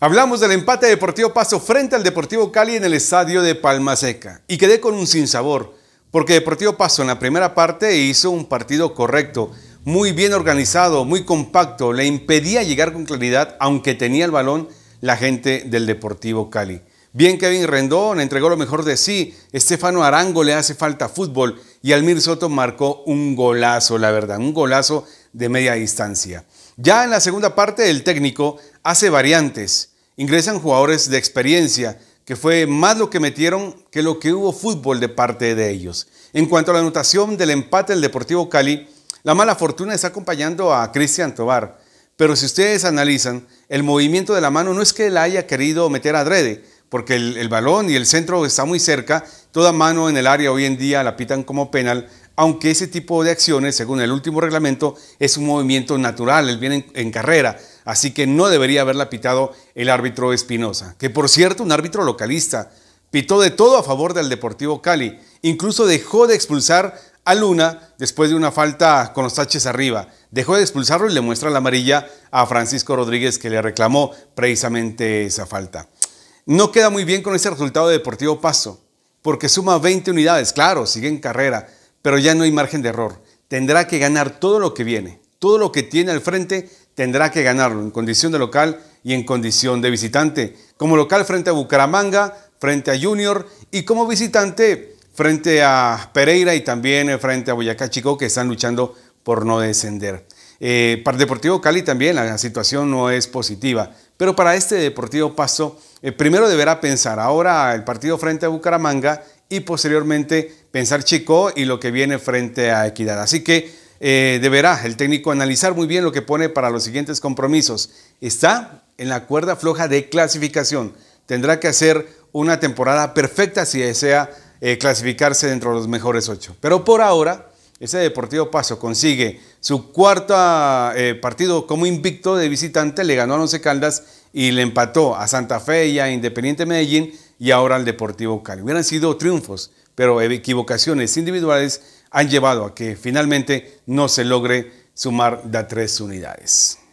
Hablamos del empate de Deportivo Paso frente al Deportivo Cali en el estadio de Palma Seca y quedé con un sinsabor, porque Deportivo Paso en la primera parte hizo un partido correcto, muy bien organizado, muy compacto, le impedía llegar con claridad, aunque tenía el balón, la gente del Deportivo Cali. Bien Kevin Rendón entregó lo mejor de sí, Estefano Arango le hace falta fútbol y Almir Soto marcó un golazo, la verdad, un golazo de media distancia. Ya en la segunda parte, el técnico hace variantes. Ingresan jugadores de experiencia, que fue más lo que metieron que lo que hubo fútbol de parte de ellos. En cuanto a la anotación del empate del Deportivo Cali, la mala fortuna está acompañando a Cristian Tobar. Pero si ustedes analizan, el movimiento de la mano no es que la haya querido meter adrede, porque el, el balón y el centro está muy cerca, toda mano en el área hoy en día la pitan como penal, aunque ese tipo de acciones, según el último reglamento, es un movimiento natural, él viene en, carrera, así que no debería haberla pitado el árbitro Espinosa, que por cierto, un árbitro localista, pitó de todo a favor del Deportivo Cali, incluso dejó de expulsar a Luna después de una falta con los taches arriba. Dejó de expulsarlo y le muestra la amarilla a Francisco Rodríguez que le reclamó precisamente esa falta. No queda muy bien con ese resultado de Deportivo Paso, porque suma 20 unidades, claro, sigue en carrera, pero ya no hay margen de error. Tendrá que ganar todo lo que viene, todo lo que tiene al frente tendrá que ganarlo en condición de local y en condición de visitante. Como local frente a Bucaramanga, frente a Junior y como visitante frente a Pereira y también frente a Boyacá Chico que están luchando por no descender. Eh, para Deportivo Cali también la situación no es positiva, pero para este Deportivo Paso eh, primero deberá pensar ahora el partido frente a Bucaramanga y posteriormente pensar chico y lo que viene frente a Equidad. Así que eh, deberá el técnico analizar muy bien lo que pone para los siguientes compromisos. Está en la cuerda floja de clasificación. Tendrá que hacer una temporada perfecta si desea eh, clasificarse dentro de los mejores ocho. Pero por ahora, ese Deportivo Paso consigue su cuarto eh, partido como invicto de visitante, le ganó a Once Caldas y le empató a Santa Fe y a Independiente Medellín y ahora al Deportivo Cali. Hubieran sido triunfos, pero equivocaciones individuales han llevado a que finalmente no se logre sumar las tres unidades.